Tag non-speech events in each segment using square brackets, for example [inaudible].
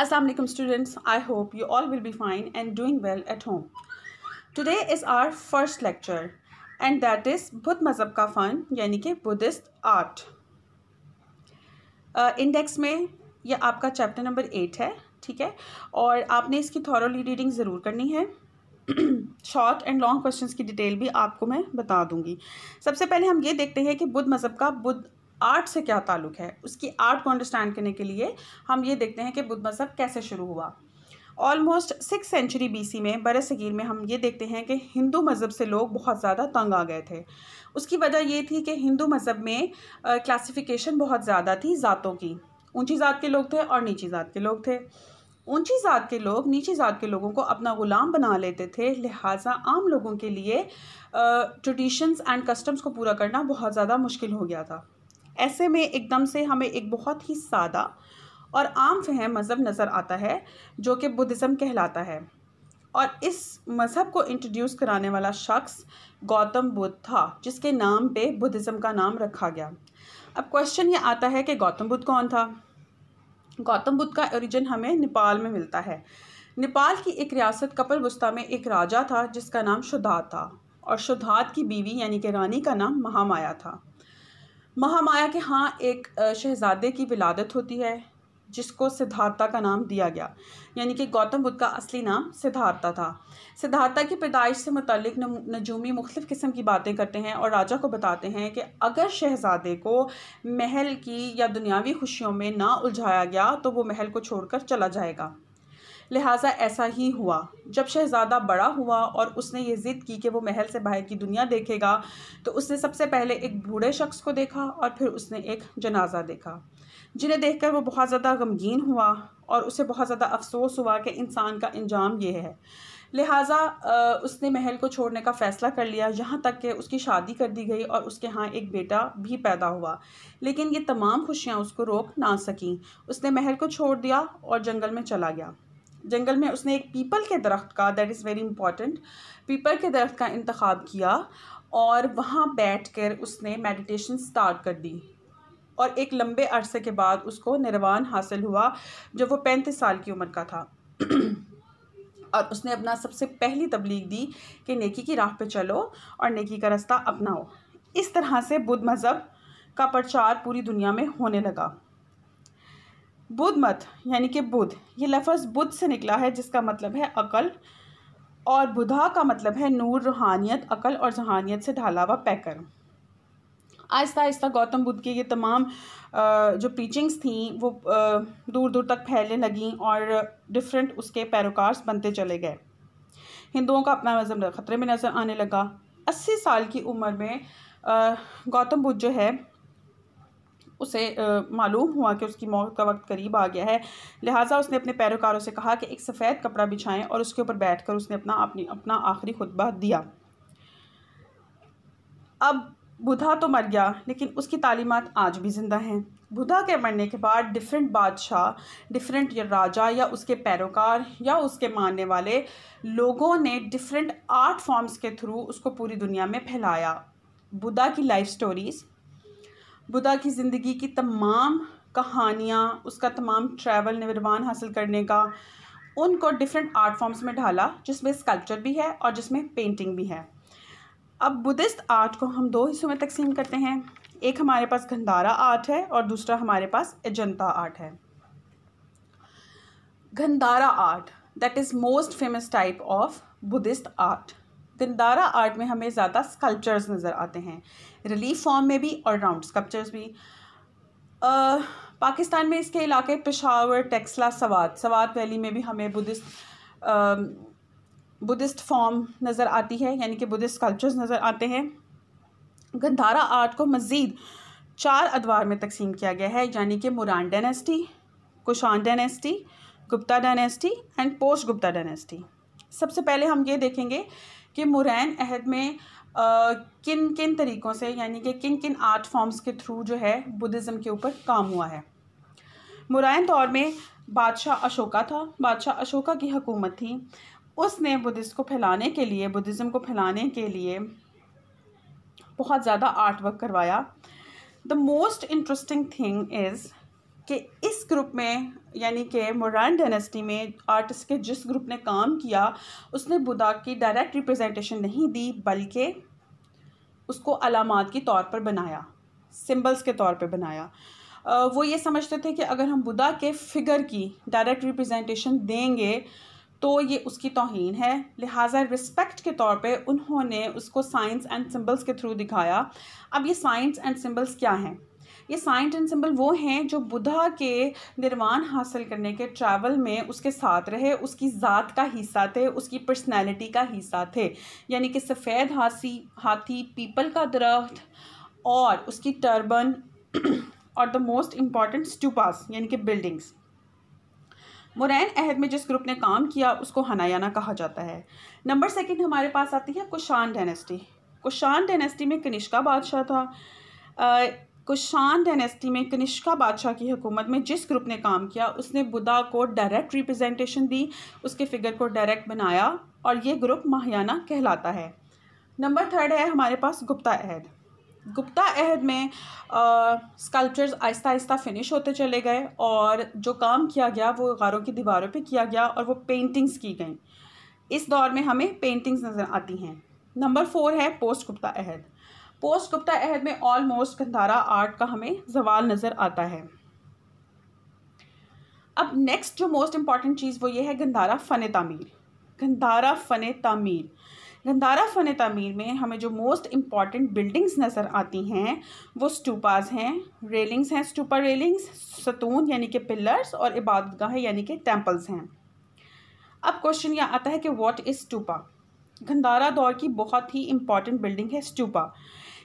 Assalamualaikum students, I hope you all will be fine and doing well at home. Today is our first lecture and that is Buddha मज़हब का फ़न यानी कि Buddhist art index में यह आपका chapter number eight है ठीक है और आपने इसकी थॉरली रीडिंग ज़रूर करनी है शॉर्ट एंड लॉन्ग क्वेश्चन की डिटेल भी आपको मैं बता दूंगी सबसे पहले हम ये देखते हैं कि बुद्ध मज़हब का बुद्ध आर्ट से क्या ताल्लुक है उसकी आर्ट को अंडरस्टैंड करने के लिए हम ये देखते हैं कि बुद्ध मज़हब कैसे शुरू हुआ ऑलमोस्ट सिक्स सेंचुरी बीसी में बर सगीर में हम ये देखते हैं कि हिंदू मज़हब से लोग बहुत ज़्यादा तंग आ गए थे उसकी वजह ये थी कि हिंदू मज़हब में क्लासिफिकेशन बहुत ज़्यादा थी ज़ातों की ऊंची ज़ात के लोग थे और नीची ज़ात के लोग थे ऊंची ज़ात के लोग नीची ज़ात के लोगों को अपना ग़ुलाम बना लेते थे लिहाजा आम लोगों के लिए ट्रडिशन्स एंड कस्टम्स को पूरा करना बहुत ज़्यादा मुश्किल हो गया था ऐसे में एकदम से हमें एक बहुत ही सादा और आम फहम मज़हब नज़र आता है जो कि बुद्धिज़्म कहलाता है और इस मज़हब को इंट्रोड्यूस कराने वाला शख्स गौतम बुद्ध था जिसके नाम पे बुद्धिज़्म का नाम रखा गया अब क्वेश्चन ये आता है कि गौतम बुद्ध कौन था गौतम बुद्ध का ओरिजिन हमें नेपाल में मिलता है नेपाल की एक रियासत कपलबुस्ता में एक राजा था जिसका नाम शुद्धात था और शुद्धात की बीवी यानी कि रानी का नाम महामाया था महामाया के हाँ एक शहजादे की विलादत होती है जिसको सिद्धार्था का नाम दिया गया यानी कि गौतम बुद्ध का असली नाम सिद्धार्था था सिद्धार्था की पैदाइश से मुतलिक नजूमी मुख्तफ़ किस्म की बातें करते हैं और राजा को बताते हैं कि अगर शहजादे को महल की या दुनियावी खुशियों में ना उलझाया गया तो वो महल को छोड़कर चला जाएगा लिहाजा ऐसा ही हुआ जब शहज़ादा बड़ा हुआ और उसने ये ज़िद की कि वो महल से बाहर की दुनिया देखेगा तो उसने सबसे पहले एक बूढ़े शख्स को देखा और फिर उसने एक जनाजा देखा जिन्हें देखकर वो बहुत ज़्यादा गमगीन हुआ और उसे बहुत ज़्यादा अफसोस हुआ कि इंसान का इंजाम ये है लिहाजा उसने महल को छोड़ने का फ़ैसला कर लिया यहाँ तक कि उसकी शादी कर दी गई और उसके यहाँ एक बेटा भी पैदा हुआ लेकिन ये तमाम खुशियाँ उसको रोक ना सकें उसने महल को छोड़ दिया और जंगल में चला गया जंगल में उसने एक पीपल के दरख्त का दैट इज़ वेरी इंपॉर्टेंट पीपल के दरख्त का इंतखब किया और वहाँ बैठ कर उसने मेडिटेशन स्टार्ट कर दी और एक लंबे अरसे के बाद उसको निर्वाण हासिल हुआ जब वो पैंतीस साल की उम्र का था [clears throat] और उसने अपना सबसे पहली तबलीग दी कि नेकी की राह पे चलो और नेकी का रास्ता अपनाओ इस तरह से बुद्ध मज़हब का प्रचार पूरी दुनिया में होने लगा बुद्ध मत यानी कि बुद्ध ये लफ्ज़ बुद्ध से निकला है जिसका मतलब है अकल और बुधा का मतलब है नूर रूहानियत अकल और जहानियत से ढाला हुआ पैकर आहिस्ता आहिस्ता गौतम बुद्ध की ये तमाम जो टीचिंग्स थी वो दूर दूर तक फैलने लगें और डिफरेंट उसके पैरोकार बनते चले गए हिंदुओं का अपना मज़हब खतरे में नज़र आने लगा अस्सी साल की उम्र में गौतम बुद्ध जो है उसे मालूम हुआ कि उसकी मौत का वक्त करीब आ गया है लिहाजा उसने अपने पैरोकारों से कहा कि एक सफ़ेद कपड़ा बिछाएं और उसके ऊपर बैठ कर उसने अपना अपनी अपना आखिरी खुतबा दिया अब बुधा तो मर गया लेकिन उसकी तालीमत आज भी ज़िंदा हैं बुधा के मरने के बाद डिफरेंट बादशाह डिफरेंट या राजा या उसके पैरोकार या उसके मानने वाले लोगों ने डिफरेंट आर्ट फॉर्म्स के थ्रू उसको पूरी दुनिया में फैलाया बुधा की लाइफ स्टोरीज़ बुद्धा की ज़िंदगी की तमाम कहानियाँ उसका तमाम ट्रैवल निर्वाण हासिल करने का उनको डिफरेंट आर्ट फॉर्म्स में ढाला जिसमें स्कल्पचर भी है और जिसमें पेंटिंग भी है अब बुद्धिस्ट आर्ट को हम दो हिस्सों में तकसीम करते हैं एक हमारे पास गंधारा आर्ट है और दूसरा हमारे पास एजंता आर्ट है Gandhara art that is most famous type of Buddhist art तिनदारा आर्ट में हमें ज़्यादा स्कल्पचर्स नज़र आते हैं रिलीफ फॉर्म में भी और राउंड स्कल्पचर्स भी आ, पाकिस्तान में इसके इलाके पेशावर टेक्सला सवात सवात वैली में भी हमें बुद्धिस्ट बुद्धिस्ट फॉर्म नज़र आती है यानी कि बुद्धिस्ट स्कल्पचर्स नज़र आते हैं गंधारा आर्ट को मज़ीद चार अदवार में तकसीम किया गया है यानी कि Mauryan dynasty Kushan dynasty Gupta dynasty and post Gupta dynasty सबसे पहले हम ये देखेंगे कि मुरैन अहद में आ, किन किन तरीक़ों से यानी कि किन किन आर्ट फॉर्म्स के थ्रू जो है बुद्धिज़्म के ऊपर काम हुआ है मुरैन दौर में बादशाह अशोका था बादशाह अशोका की हुकूमत थी उसने बुद्धिस्ट को फैलाने के लिए बुद्धिज़्म को फैलाने के लिए बहुत ज़्यादा आर्ट वर्क करवाया the most interesting thing is कि इस ग्रुप में यानी कि मोरान डेनेस्टी में आर्टिस्ट के जिस ग्रुप ने काम किया उसने बुदा की डायरेक्ट रिप्रेजेंटेशन नहीं दी बल्कि उसको अलामत के तौर पर बनाया सिंबल्स के तौर पर बनाया वो ये समझते थे कि अगर हम बुदा के फिगर की डायरेक्ट रिप्रेजेंटेशन देंगे तो ये उसकी तोहन है लिहाजा रिस्पेक्ट के तौर पे उन्होंने उसको साइंस एंड सिंबल्स के थ्रू दिखाया अब ये साइंस एंड सिंबल्स क्या हैं ये साइन एंड सिंबल वो हैं जो बुधा के निर्वाण हासिल करने के ट्रैवल में उसके साथ रहे उसकी ज़ात का हिस्सा थे उसकी पर्सनैलिटी का हिस्सा थे यानी कि सफ़ेद हाथी हाथी पीपल का दरख्त और उसकी टर्बन [clears throat] और द मोस्ट इम्पॉर्टेंट स्टूपास यानी कि बिल्डिंग्स मुरैन अहद में जिस ग्रुप ने काम किया उसको हनायाना कहा जाता है नंबर सेकंड हमारे पास आती है कुशान डेनेस्टी कुशान डेनेस्टी में कनिष्का बादशाह था कुशान डायनेस्टी में कनिष्का बादशाह की हुकूमत में जिस ग्रुप ने काम किया उसने बुद्धा को डायरेक्ट रिप्रेजेंटेशन दी उसके फिगर को डायरेक्ट बनाया और ये ग्रुप माहियाना कहलाता है नंबर थर्ड है हमारे पास गुप्ता अहद गुप्ता अहद में स्कल्पचर्स आहिस्ता आहिस्ता फिनिश होते चले गए और जो काम किया गया वो गारों की दीवारों पे किया गया और वो पेंटिंग्स की गई इस दौर में हमें पेंटिंग्स नज़र आती हैं नंबर फोर है पोस्ट गुप्ता अहद पोस्ट गुप्ता अहद में ऑलमोस्ट कंधारा आर्ट का हमें जवाल नज़र आता है अब नेक्स्ट जो मोस्ट इम्पॉर्टेंट चीज़ वो ये है गंधारा फ़न तमीर गंधारा फ़न तमीर गंधारा फ़न तमीर में हमें जो मोस्ट इम्पॉर्टेंट बिल्डिंग्स नज़र आती हैं वो स्टूपाज हैं रेलिंग्स हैं स्टूपा रेलिंग्स सतून यानी कि पिलर्स और इबादतगाहें यानी कि टेम्पल्स हैं अब क्वेश्चन यह आता है कि वॉट इज़ स्टूपा गंधारा दौर की बहुत ही इम्पॉर्टेंट बिल्डिंग है स्टूपा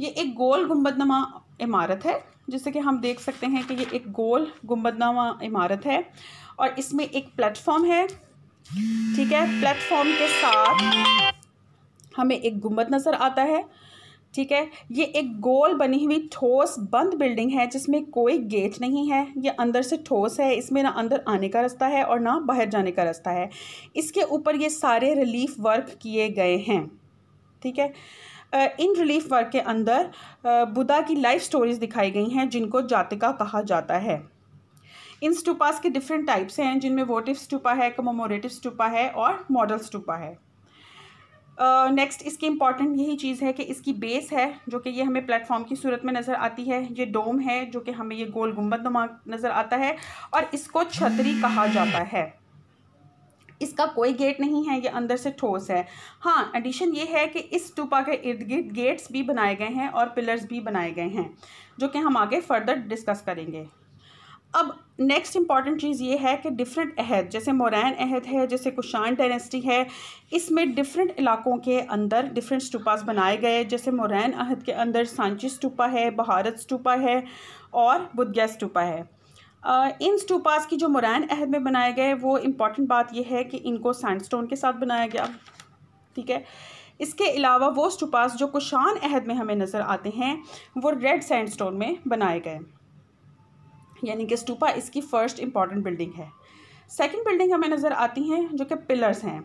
ये एक गोल गुम्बदनमा इमारत है जैसे कि हम देख सकते हैं कि ये एक गोल गुम्बदनामा इमारत है और इसमें एक प्लेटफॉर्म है ठीक है प्लेटफॉर्म के साथ हमें एक गुम्बद नज़र आता है ठीक है ये एक गोल बनी हुई ठोस बंद बिल्डिंग है जिसमें कोई गेट नहीं है ये अंदर से ठोस है इसमें ना अंदर आने का रास्ता है और ना बाहर जाने का रास्ता है इसके ऊपर ये सारे रिलीफ वर्क किए गए हैं ठीक है इन रिलीफ वर्क के अंदर बुद्धा की लाइफ स्टोरीज दिखाई गई हैं जिनको जातिका कहा जाता है इन स्टूपास के डिफरेंट टाइप्स हैं जिनमें वोटिव स्टूपा है कमोमोरेटिव स्टूपा है और मॉडल स्टूपा है नेक्स्ट uh, इसकी इम्पॉर्टेंट यही चीज़ है कि इसकी बेस है जो कि ये हमें प्लेटफॉर्म की सूरत में नज़र आती है ये डोम है जो कि हमें ये गोल गुम्बद नज़र आता है और इसको छतरी कहा जाता है इसका कोई गेट नहीं है ये अंदर से ठोस है हाँ एडिशन ये है कि इस टूपा के इर्द गिर्द गेट्स भी बनाए गए हैं और पिलर्स भी बनाए गए हैं जो कि हम आगे फर्दर डिस्कस करेंगे अब नेक्स्ट इंपॉर्टेंट चीज़ ये है कि डिफरेंट अहद जैसे मोरैन अहद है जैसे कुशान डायनेस्टी है इसमें डिफरेंट इलाकों के अंदर डिफरेंट स्टूपाज बनाए गए जैसे मोरैन अहद के अंदर सांची स्टूपा है बहारत स्टूपा है और बुद्धिया स्टूपा है इन स्टूपास की जो मुरैन अहद में बनाए गए वो इम्पॉर्टेंट बात यह है कि इनको सैंडस्टोन के साथ बनाया गया ठीक है इसके अलावा वो स्टूपास जो कुशान अहद में हमें नज़र आते हैं वो रेड सैंडस्टोन में बनाए गए यानी कि स्टूपा इसकी फ़र्स्ट इम्पॉर्टेंट बिल्डिंग है सेकेंड बिल्डिंग हमें नज़र आती हैं जो कि पिलर्स हैं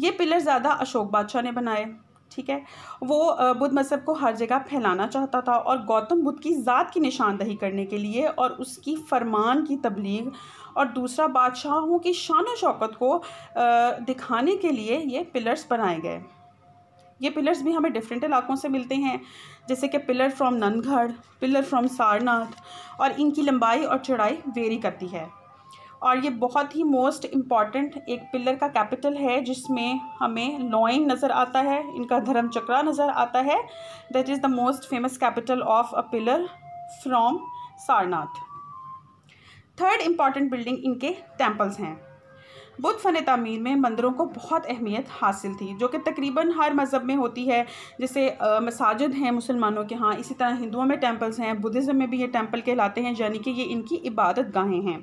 ये पिलर ज़्यादा अशोक बादशाह ने बनाए ठीक है वो बुद्ध मज़हब को हर जगह फैलाना चाहता था और गौतम बुद्ध की ज़ात की निशानदही करने के लिए और उसकी फरमान की तबलीग और दूसरा बादशाहों की शान शौकत को दिखाने के लिए ये पिलर्स बनाए गए ये पिलर्स भी हमें डिफरेंट इलाकों से मिलते हैं जैसे कि पिलर फ्रॉम ननगढ़ पिलर फ्रॉम सारनाथ और इनकी लंबाई और चौड़ाई वेरी करती है और ये बहुत ही मोस्ट इम्पॉर्टेंट एक पिलर का कैपिटल है जिसमें हमें लॉइन नज़र आता है इनका धर्म चक्रा नज़र आता है that is the most famous capital of a pillar from Sarnath third important building इनके टेम्पल्स हैं बुद्ध फ़न तमीर में मंदिरों को बहुत अहमियत हासिल थी जो कि तकरीबन हर मज़हब में होती है जैसे मसाजिद हैं मुसलमानों के यहाँ इसी तरह हिंदुओं में टेम्पल्स हैं बुद्धिज़्म में भी ये टेम्पल कहलाते हैं यानी कि ये इनकी इबादत गाहें हैं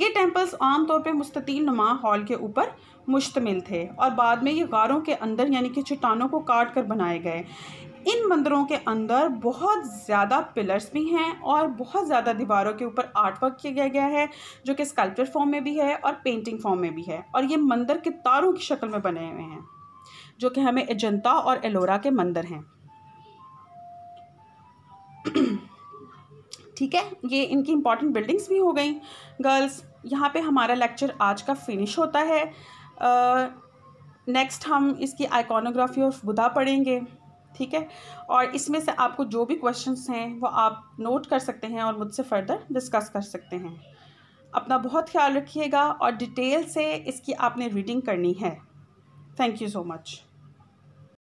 ये टेम्पल्स आम तौर पर मुस्तिल नुमा हॉल के ऊपर मुश्तमिल थे और बाद में ये गारों के अंदर यानी कि चट्टानों को काट कर बनाए गए इन मंदिरों के अंदर बहुत ज़्यादा पिलर्स भी हैं और बहुत ज़्यादा दीवारों के ऊपर आर्ट वर्क किया गया है जो कि स्कल्पचर फॉर्म में भी है और पेंटिंग फॉर्म में भी है और ये मंदिर के तारों की शक्ल में बने हुए हैं जो कि हमें एजंता और एलोरा के मंदिर हैं ठीक है ये इनकी इंपॉर्टेंट बिल्डिंग्स भी हो गई गर्ल्स यहाँ पे हमारा लेक्चर आज का फिनिश होता है नेक्स्ट uh, हम इसकी आइकोनोग्राफी ऑफ बुधा पढ़ेंगे ठीक है और इसमें से आपको जो भी क्वेश्चंस हैं वो आप नोट कर सकते हैं और मुझसे फर्दर डिस्कस कर सकते हैं अपना बहुत ख्याल रखिएगा और डिटेल से इसकी आपने रीडिंग करनी है थैंक यू सो मच